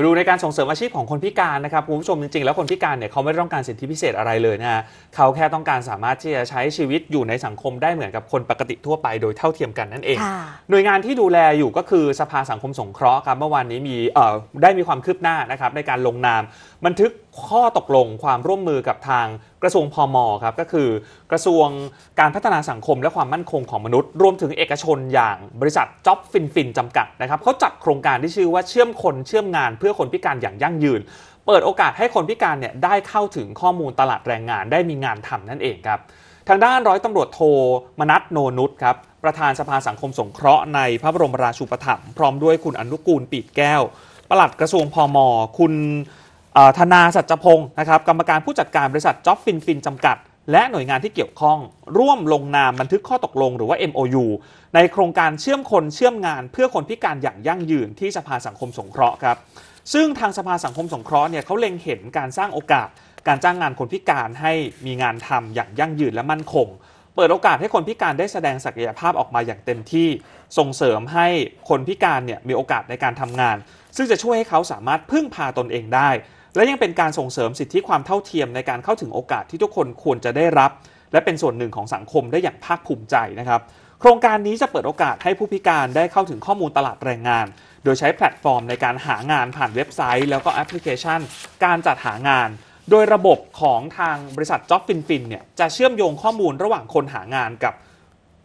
าดูในการส่งเสริมอาชีพของคนพิการนะครับคุณผู้ชมจริงๆ แล้วคนพิการเนี่ยเขาไม่ต้องการสิทธิพิเศษอะไรเลยนะฮะเขาแค่ต้องการสามารถที่จะใช้ชีวิตอยู่ในสังคมได้เหมือนกับคนปกติทั่วไปโดยเท่าเทียมกันนั่นเอง หน่วยงานที่ดูแลอยู่ก็คือสภาสังคมสงเคราะห์ครับ เมื่อวานนี้มีเอ่อได้มีความคืบหน้านะครับในการลงนาม บันทึกข้อตกลงความร่วมมือกับทางกระทรวงพอมอครับก็คือกระทรวงการพัฒนาสังคมและความมั่นคงของมนุษย์ รวมถึงเอกชนอย่างบริษัทจ็อบฟินฟินจำกัดนะครับเขาจัดโครงการที่ชื่อว่าเชื่อมคนเชื่อมงานเพื่อพื่อคนพิการอย่างยั่งยืน เปิดโอกาสให้คนพิการเนี่ยได้เข้าถึงข้อมูลตลาดแรงงานได้มีงานทำนั่นเองครับ ทางด้านร้อยตำรวจโท มนัทโนนุชครับประธานสภาสังคมสงเคราะห์ในพระบรมราชูปถัมภ์พร้อมด้วยคุณอนุกูลปีดแก้ว ปลัดกระทรวงพอมอคุณธนาสัจพงศ์นะครับกรรมการผู้จัดการบริษัทจ็อบฟินฟินจำกัดและหน่วยงานที่เกี่ยวข้อง ร่วมลงนามบันทึกข้อตกลง หรือว่า MOU ในโครงการเชื่อมคนเชื่อมงานเพื่อคนพิการอย่างยั่งยืนที่สภาสังคมสงเคราะห์ครับ ซึ่งทางสภาสังคมสงเคราะห์เนี่ยเขาเล็งเห็นการสร้างโอกาส การจ้างงานคนพิการให้มีงานทำอย่างยั่งยืนและมั่นคง เปิดโอกาสให้คนพิการได้แสดงศักยภาพออกมาอย่างเต็มที่ ส่งเสริมให้คนพิการเนี่ยมีโอกาสในการทำงาน ซึ่งจะช่วยให้เขาสามารถพึ่งพาตนเองได้และยังเป็นการส่งเสริมสิทธิความเท่าเทียมในการเข้าถึงโอกาสที่ทุกคนควรจะได้รับ และเป็นส่วนหนึ่งของสังคมได้อย่างภาคภูมิใจนะครับ โครงการนี้จะเปิดโอกาสให้ผู้พิการได้เข้าถึงข้อมูลตลาดแรงงาน โดยใช้แพลตฟอร์มในการหางานผ่านเว็บไซต์แล้วก็แอปพลิเคชัน การจัดหางาน โดยระบบของทางบริษัท Job FinFin เนี่ยจะเชื่อมโยงข้อมูลระหว่างคนหางานกับ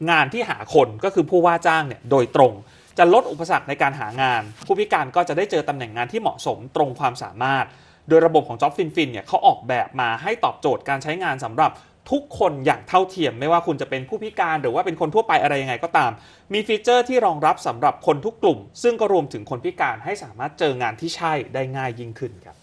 งานที่หาคนก็คือผู้ว่าจ้างเนี่ยโดยตรง จะลดอุปสรรคในการหางาน ผู้พิการก็จะได้เจอตำแหน่งงานที่เหมาะสมตรงความสามารถโดยระบบของ JobFinFin เนี่ยเขาออกแบบมาให้ตอบโจทย์การใช้งานสำหรับทุกคนอย่างเท่าเทียมไม่ว่าคุณจะเป็นผู้พิการหรือว่าเป็นคนทั่วไปอะไรยังไงก็ตาม มีฟีเจอร์ที่รองรับสำหรับคนทุกกลุ่ม ซึ่งก็รวมถึงคนพิการให้สามารถเจองานที่ใช่ได้ง่ายยิ่งขึ้นครับ